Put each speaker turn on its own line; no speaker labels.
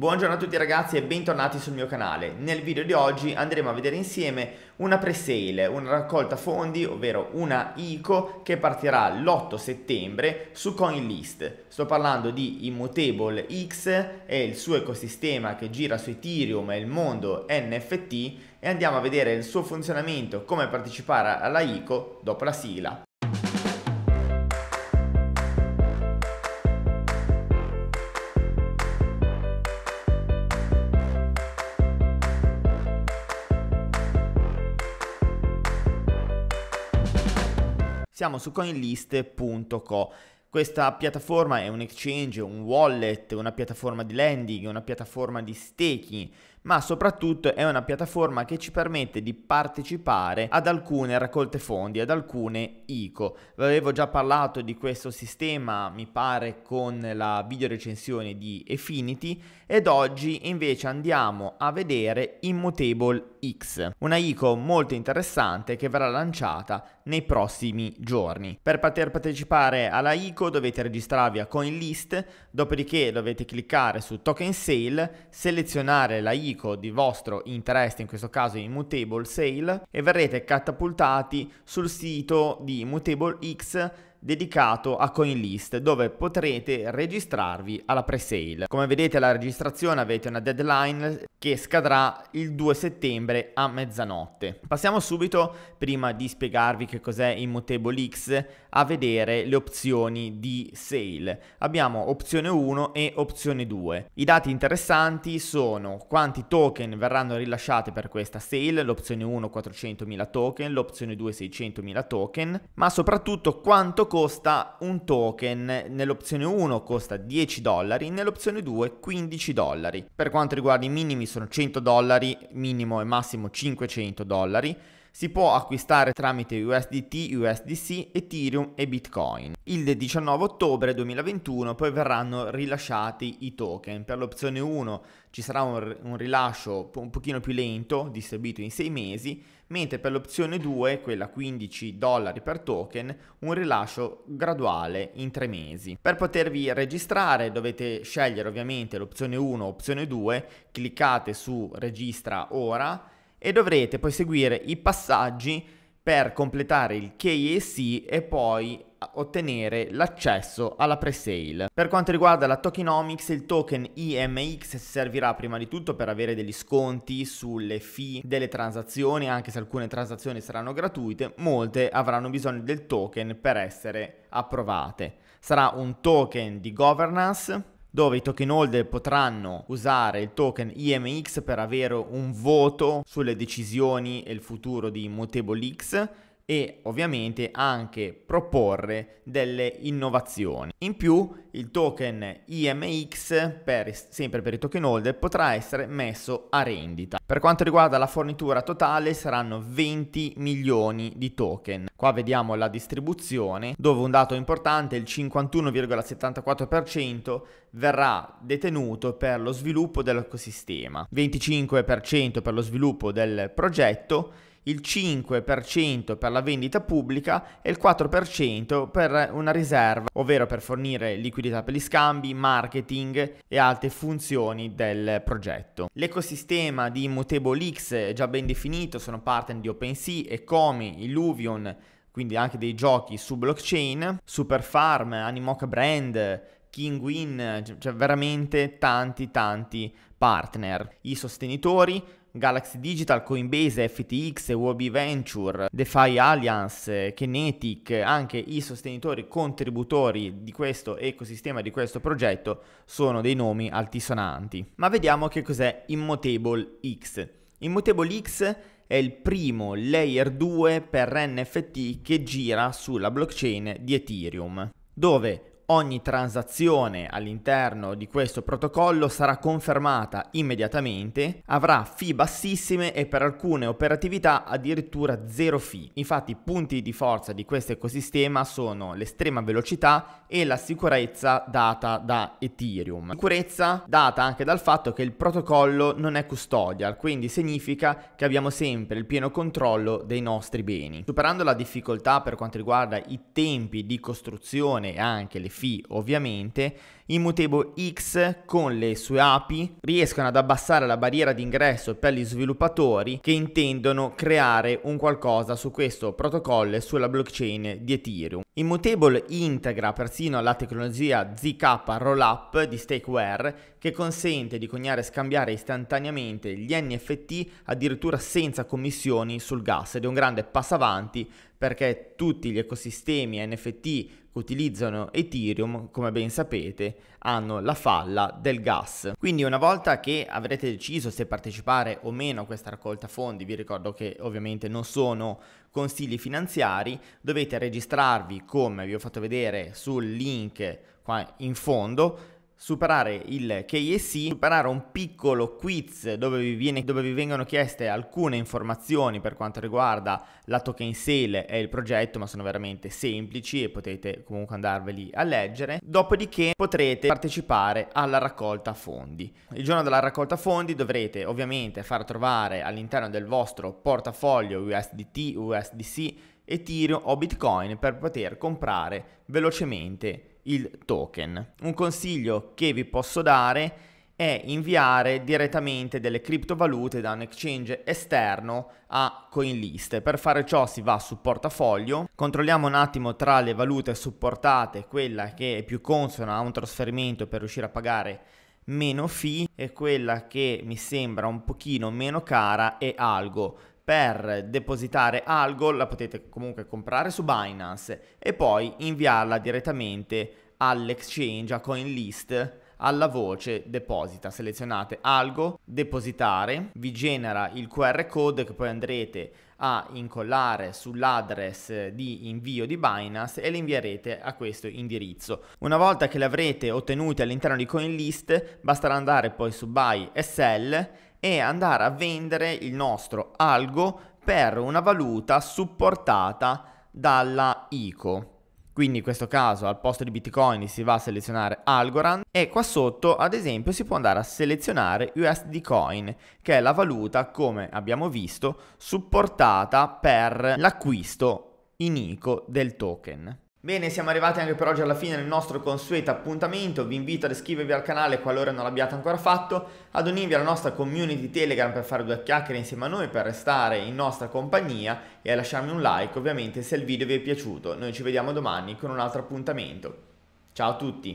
Buongiorno a tutti ragazzi e bentornati sul mio canale. Nel video di oggi andremo a vedere insieme una presale, una raccolta fondi, ovvero una ICO che partirà l'8 settembre su CoinList. Sto parlando di Immutable X e il suo ecosistema che gira su Ethereum e il mondo NFT e andiamo a vedere il suo funzionamento, come partecipare alla ICO dopo la sigla. siamo su coinlist.co. Questa piattaforma è un exchange, un wallet, una piattaforma di lending, una piattaforma di staking, ma soprattutto è una piattaforma che ci permette di partecipare ad alcune raccolte fondi, ad alcune ICO. Vi avevo già parlato di questo sistema, mi pare, con la videorecensione di Affinity ed oggi invece andiamo a vedere Immutable X, una ICO molto interessante che verrà lanciata nei prossimi giorni. Per poter partecipare alla ICO dovete registrarvi a CoinList, dopodiché dovete cliccare su Token Sale, selezionare la ICO di vostro interesse, in questo caso Immutable Sale, e verrete catapultati sul sito di Immutable X dedicato a CoinList dove potrete registrarvi alla pre-sale. Come vedete la registrazione avete una deadline che scadrà il 2 settembre a mezzanotte. Passiamo subito, prima di spiegarvi che cos'è Immutable X, a vedere le opzioni di sale. Abbiamo opzione 1 e opzione 2. I dati interessanti sono quanti token verranno rilasciati per questa sale, l'opzione 1 400.000 token, l'opzione 2 600.000 token, ma soprattutto quanto costa un token. Nell'opzione 1 costa 10 dollari, nell'opzione 2 15 dollari. Per quanto riguarda i minimi sono 100 dollari, minimo e massimo 500 dollari, si può acquistare tramite USDT, USDC, Ethereum e Bitcoin. Il 19 ottobre 2021 poi verranno rilasciati i token. Per l'opzione 1 ci sarà un, un rilascio un pochino più lento, distribuito in 6 mesi, mentre per l'opzione 2, quella 15 dollari per token, un rilascio graduale in 3 mesi. Per potervi registrare dovete scegliere ovviamente l'opzione 1 o opzione 2, cliccate su registra ora e dovrete poi seguire i passaggi per completare il KEC e poi ottenere l'accesso alla presale. Per quanto riguarda la tokenomics, il token IMX servirà prima di tutto per avere degli sconti sulle fee delle transazioni, anche se alcune transazioni saranno gratuite, molte avranno bisogno del token per essere approvate. Sarà un token di governance dove i token holder potranno usare il token IMX per avere un voto sulle decisioni e il futuro di MutableX e ovviamente anche proporre delle innovazioni. In più il token IMX, per, sempre per i token holder, potrà essere messo a rendita. Per quanto riguarda la fornitura totale saranno 20 milioni di token. Qua vediamo la distribuzione dove un dato importante, il 51,74% verrà detenuto per lo sviluppo dell'ecosistema, 25% per lo sviluppo del progetto il 5% per la vendita pubblica e il 4% per una riserva, ovvero per fornire liquidità per gli scambi, marketing e altre funzioni del progetto. L'ecosistema di Mutable X è già ben definito, sono partner di OpenSea, Ecomi, Illuvion, quindi anche dei giochi su blockchain, Superfarm, Animoca Brand, Kinguin, cioè veramente tanti tanti partner. I sostenitori Galaxy Digital, Coinbase, FTX, Wobi Venture, DeFi Alliance, Kinetic, anche i sostenitori contributori di questo ecosistema, di questo progetto, sono dei nomi altisonanti. Ma vediamo che cos'è Immutable X. Immutable X è il primo layer 2 per NFT che gira sulla blockchain di Ethereum, dove Ogni transazione all'interno di questo protocollo sarà confermata immediatamente, avrà fee bassissime e per alcune operatività addirittura zero fee. Infatti i punti di forza di questo ecosistema sono l'estrema velocità e la sicurezza data da Ethereum. Sicurezza data anche dal fatto che il protocollo non è custodial, quindi significa che abbiamo sempre il pieno controllo dei nostri beni. Superando la difficoltà per quanto riguarda i tempi di costruzione e anche le fee phi ovviamente, Immutable X con le sue API riescono ad abbassare la barriera d'ingresso per gli sviluppatori che intendono creare un qualcosa su questo protocollo e sulla blockchain di Ethereum. Immutable integra persino la tecnologia ZK Rollup di Stakeware che consente di coniare e scambiare istantaneamente gli NFT addirittura senza commissioni sul gas ed è un grande passo avanti perché tutti gli ecosistemi NFT che utilizzano Ethereum, come ben sapete, hanno la falla del gas. Quindi una volta che avrete deciso se partecipare o meno a questa raccolta fondi, vi ricordo che ovviamente non sono consigli finanziari, dovete registrarvi come vi ho fatto vedere sul link qua in fondo superare il KSI, superare un piccolo quiz dove vi, viene, dove vi, vengono chieste alcune informazioni per quanto riguarda la token sale e il progetto, ma sono veramente semplici e potete comunque andarveli a leggere. Dopodiché potrete partecipare alla raccolta fondi. Il giorno della raccolta fondi dovrete ovviamente far trovare all'interno del vostro portafoglio USDT, USDC, Ethereum o Bitcoin per poter comprare velocemente il token. Un consiglio che vi posso dare è inviare direttamente delle criptovalute da un exchange esterno a CoinList. Per fare ciò si va su portafoglio, controlliamo un attimo tra le valute supportate quella che è più consona a un trasferimento per riuscire a pagare meno fee e quella che mi sembra un pochino meno cara è algo per depositare algo la potete comunque comprare su Binance e poi inviarla direttamente all'exchange, a CoinList, alla voce deposita. Selezionate algo, depositare, vi genera il QR code che poi andrete a incollare sull'address di invio di Binance e le invierete a questo indirizzo. Una volta che le avrete ottenute all'interno di CoinList, basterà andare poi su Buy e Sell e andare a vendere il nostro algo per una valuta supportata dalla ICO. Quindi in questo caso al posto di Bitcoin si va a selezionare Algorand e qua sotto ad esempio si può andare a selezionare USD Coin che è la valuta come abbiamo visto supportata per l'acquisto in ICO del token. Bene, siamo arrivati anche per oggi alla fine del nostro consueto appuntamento, vi invito ad iscrivervi al canale qualora non l'abbiate ancora fatto, ad unirvi alla nostra community Telegram per fare due chiacchiere insieme a noi, per restare in nostra compagnia e a lasciarmi un like ovviamente se il video vi è piaciuto. Noi ci vediamo domani con un altro appuntamento. Ciao a tutti!